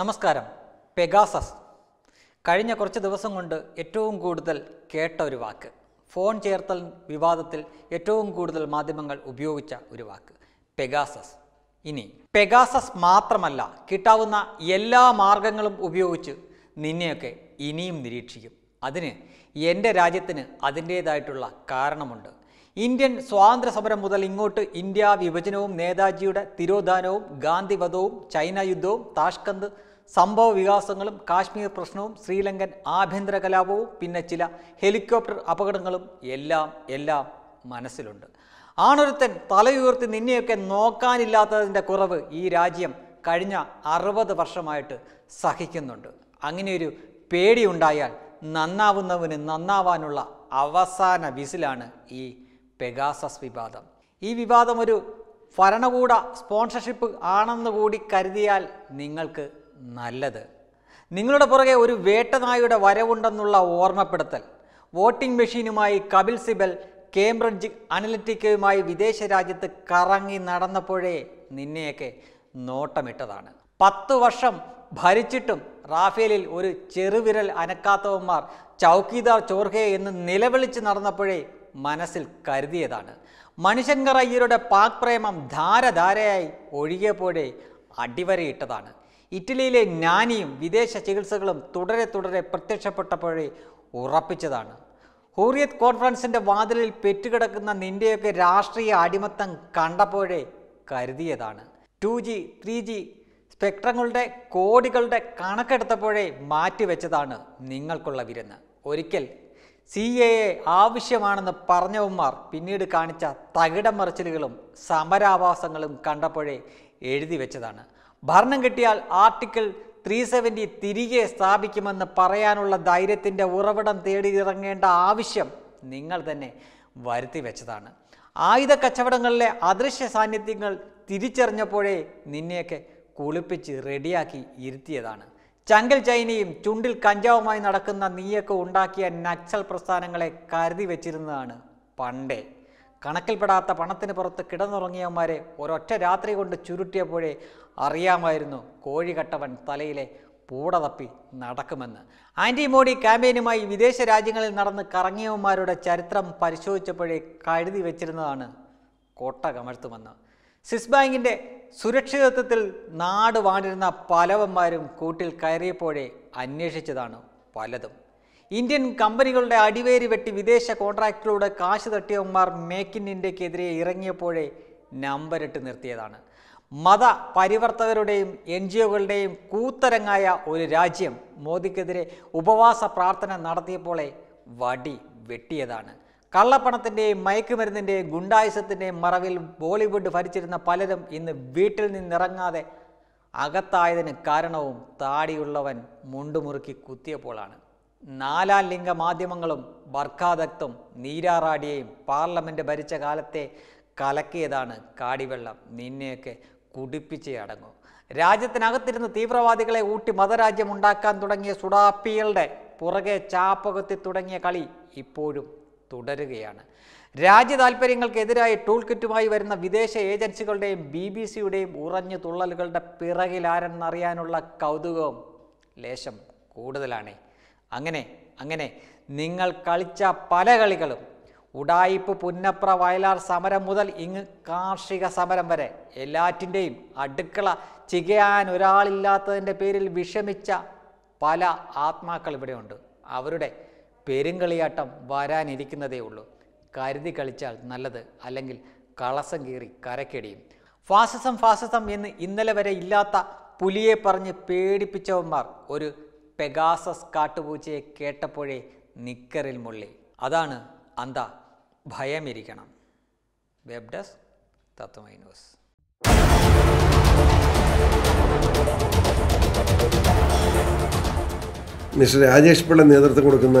നമസ്കാരം പെഗാസസ് കഴിഞ്ഞ കുറച്ച് ദിവസം കൊണ്ട് ഏറ്റവും കൂടുതൽ കേട്ട ഒരു വാക്ക് ഫോൺ ചേർത്തൽ വിവാദത്തിൽ ഏറ്റവും കൂടുതൽ മാധ്യമങ്ങൾ ഉപയോഗിച്ച ഒരു വാക്ക് പെഗാസസ് ഇനി പെഗാസസ് മാത്രമല്ല കിട്ടാവുന്ന എല്ലാ മാർഗങ്ങളും ഉപയോഗിച്ച് നിന്നെയൊക്കെ ഇനിയും നിരീക്ഷിക്കും അതിന് എൻ്റെ രാജ്യത്തിന് അതിൻ്റേതായിട്ടുള്ള കാരണമുണ്ട് ഇന്ത്യൻ സ്വാതന്ത്ര്യ സമരം മുതൽ ഇങ്ങോട്ട് ഇന്ത്യ വിഭജനവും നേതാജിയുടെ തിരോധാനവും ഗാന്ധിവധവും ചൈന യുദ്ധവും താഷ്കന്ത് സംഭവ വികാസങ്ങളും കാശ്മീർ പ്രശ്നവും ശ്രീലങ്കൻ ആഭ്യന്തര കലാപവും പിന്നെ ചില ഹെലികോപ്റ്റർ അപകടങ്ങളും എല്ലാം എല്ലാം മനസ്സിലുണ്ട് ആണൊരുത്തൻ തലയുയർത്തി നിന്നെയൊക്കെ നോക്കാനില്ലാത്തതിൻ്റെ കുറവ് ഈ രാജ്യം കഴിഞ്ഞ അറുപത് വർഷമായിട്ട് സഹിക്കുന്നുണ്ട് അങ്ങനെയൊരു പേടിയുണ്ടായാൽ നന്നാവുന്നവന് നന്നാവാനുള്ള അവസാന വിസിലാണ് ഈ പെഗാസസ് വിവാദം ഈ വിവാദം ഒരു ഭരണകൂട സ്പോൺസർഷിപ്പ് ആണെന്ന് കൂടി കരുതിയാൽ നിങ്ങൾക്ക് നല്ലത് നിങ്ങളുടെ പുറകെ ഒരു വേട്ടനായുടെ വരവുണ്ടെന്നുള്ള ഓർമ്മപ്പെടുത്തൽ വോട്ടിംഗ് മെഷീനുമായി കപിൽ സിബൽ കേംബ്രിഡ്ജ് അനലിറ്റിക്കയുമായി വിദേശ രാജ്യത്ത് കറങ്ങി നടന്നപ്പോഴേ നിന്നെയൊക്കെ നോട്ടമിട്ടതാണ് പത്തു വർഷം ഭരിച്ചിട്ടും റാഫേലിൽ ഒരു ചെറുവിരൽ അനക്കാത്തവന്മാർ ചൗക്കീദാർ ചോർഹെ എന്ന് നിലവിളിച്ച് നടന്നപ്പോഴേ മനസ്സിൽ കരുതിയതാണ് മണിശങ്കർ അയ്യരുടെ പാക് പ്രേമം ധാരധാരയായി ഒഴുകിയപ്പോഴേ അടിവരയിട്ടതാണ് ഇറ്റലിയിലെ നാനിയും വിദേശ ചികിത്സകളും തുടരെ തുടരെ പ്രത്യക്ഷപ്പെട്ടപ്പോഴേ ഉറപ്പിച്ചതാണ് ഹൂറിയത്ത് കോൺഫറൻസിൻ്റെ വാതിലിൽ പെറ്റുകിടക്കുന്ന നിൻ്റെയൊക്കെ രാഷ്ട്രീയ അടിമത്തം കണ്ടപ്പോഴേ കരുതിയതാണ് ടു ജി ത്രീ ജി സ്പെക്ട്രങ്ങളുടെ കോടികളുടെ കണക്കെടുത്തപ്പോഴേ മാറ്റിവെച്ചതാണ് നിങ്ങൾക്കുള്ള വിരുന്ന് ഒരിക്കൽ സി എ എ ആവശ്യമാണെന്ന് പറഞ്ഞവന്മാർ പിന്നീട് കാണിച്ച തകിടം മറിച്ചിലുകളും സമരാവാസങ്ങളും കണ്ടപ്പോഴേ എഴുതി വെച്ചതാണ് ഭരണം കിട്ടിയാൽ ആർട്ടിക്കിൾ ത്രീ സെവൻറ്റി തിരികെ സ്ഥാപിക്കുമെന്ന് പറയാനുള്ള ധൈര്യത്തിൻ്റെ ഉറവിടം തേടി ഇറങ്ങേണ്ട ആവശ്യം നിങ്ങൾ തന്നെ വരുത്തി വെച്ചതാണ് ആയുധ കച്ചവടങ്ങളിലെ അദൃശ്യ സാന്നിധ്യങ്ങൾ തിരിച്ചറിഞ്ഞപ്പോഴേ നിന്നെയൊക്കെ കുളിപ്പിച്ച് റെഡിയാക്കി ഇരുത്തിയതാണ് ചങ്കൽ ചൈനയും ചുണ്ടിൽ കഞ്ചാവുമായി നടക്കുന്ന നീയൊക്കെ ഉണ്ടാക്കിയ നക്സൽ പ്രസ്ഥാനങ്ങളെ കരുതി വെച്ചിരുന്നതാണ് പണ്ടേ കണക്കിൽപ്പെടാത്ത പണത്തിന് പുറത്ത് കിടന്നുറങ്ങിയവന്മാരെ ഒരൊറ്റ രാത്രി കൊണ്ട് ചുരുട്ടിയപ്പോഴേ അറിയാമായിരുന്നു കോഴികട്ടവൻ തലയിലെ പൂട തപ്പി നടക്കുമെന്ന് ആൻറ്റി മോഡി ക്യാമ്പയിനുമായി വിദേശ രാജ്യങ്ങളിൽ നടന്ന് കറങ്ങിയവന്മാരുടെ ചരിത്രം പരിശോധിച്ചപ്പോഴേ കരുതി വെച്ചിരുന്നതാണ് കോട്ട കമഴ്ത്തുമെന്ന് സ്വിസ് ബാങ്കിൻ്റെ സുരക്ഷിതത്വത്തിൽ നാട് വാണിരുന്ന പലവന്മാരും കൂട്ടിൽ കയറിയപ്പോഴേ അന്വേഷിച്ചതാണ് പലതും ഇന്ത്യൻ കമ്പനികളുടെ അടിവേരി വെട്ടി വിദേശ കോൺട്രാക്റ്റിലൂടെ കാശ് തട്ടിയവന്മാർ മേക്ക് ഇൻ ഇന്ത്യക്കെതിരെ ഇറങ്ങിയപ്പോഴേ നമ്പരിട്ട് നിർത്തിയതാണ് മത പരിവർത്തകരുടെയും എൻ ജി ഒകളുടെയും കൂത്തരങ്ങായ ഒരു രാജ്യം മോദിക്കെതിരെ ഉപവാസ പ്രാർത്ഥന നടത്തിയപ്പോഴേ വടി വെട്ടിയതാണ് കള്ളപ്പണത്തിൻ്റെയും മയക്കുമരുന്നിൻ്റെയും ഗുണ്ടായുസത്തിൻ്റെയും മറവിൽ ബോളിവുഡ് ഭരിച്ചിരുന്ന പലരും ഇന്ന് വീട്ടിൽ നിന്നിറങ്ങാതെ അകത്തായതിന് കാരണവും താടിയുള്ളവൻ മുണ്ടുമുറുക്കി കുത്തിയപ്പോഴാണ് നാലാം ലിംഗ മാധ്യമങ്ങളും ബർഖാദക്തും നീരാറാടിയെയും പാർലമെൻറ്റ് ഭരിച്ച കാലത്തെ കലക്കിയതാണ് കാടിവെള്ളം നിന്നെയൊക്കെ കുടിപ്പിച്ചേ അടങ്ങും രാജ്യത്തിനകത്തിരുന്ന് തീവ്രവാദികളെ ഊട്ടി മതരാജ്യം ഉണ്ടാക്കാൻ തുടങ്ങിയ സുഡാപ്പികളുടെ പുറകെ ചാപ്പകത്തി തുടങ്ങിയ കളി ഇപ്പോഴും തുടരുകയാണ് രാജ്യ താൽപ്പര്യങ്ങൾക്കെതിരായി ടൂൾ കിറ്റുമായി വരുന്ന വിദേശ ഏജൻസികളുടെയും ബി ബി സിയുടെയും ഉറഞ്ഞു തുള്ളലുകളുടെ പിറകിലാരെന്നറിയാനുള്ള കൗതുകവും ലേശം കൂടുതലാണ് അങ്ങനെ അങ്ങനെ നിങ്ങൾ കളിച്ച പല കളികളും ഉടായിപ്പ് പുന്നപ്ര വയലാർ സമരം മുതൽ ഇങ്ങ് കാർഷിക സമരം വരെ എല്ലാറ്റിൻ്റെയും അടുക്കള ചികയാൻ ഒരാളില്ലാത്തതിൻ്റെ പേരിൽ വിഷമിച്ച പല ആത്മാക്കൾ ഇവിടെയുണ്ട് അവരുടെ പെരുങ്കളിയാട്ടം വരാനിരിക്കുന്നതേ ഉള്ളൂ കരുതി കളിച്ചാൽ നല്ലത് അല്ലെങ്കിൽ കളസം കീറി കരക്കെടിയും ഫാസിസം ഫാസിസം എന്ന് ഇന്നലെ വരെ ഇല്ലാത്ത പുലിയെ പറഞ്ഞ് പേടിപ്പിച്ചവന്മാർ ഒരു പെഗാസസ് കാട്ടുപൂച്ചയെ കേട്ടപ്പോഴേ നിക്കറിൽ മുള്ളി അതാണ് അന്ത ഭയമിരിക്കണം വെബ് ഡെസ്ക് തത്വമൈ ന്യൂസ് നേതൃത്വം കൊടുക്കുന്ന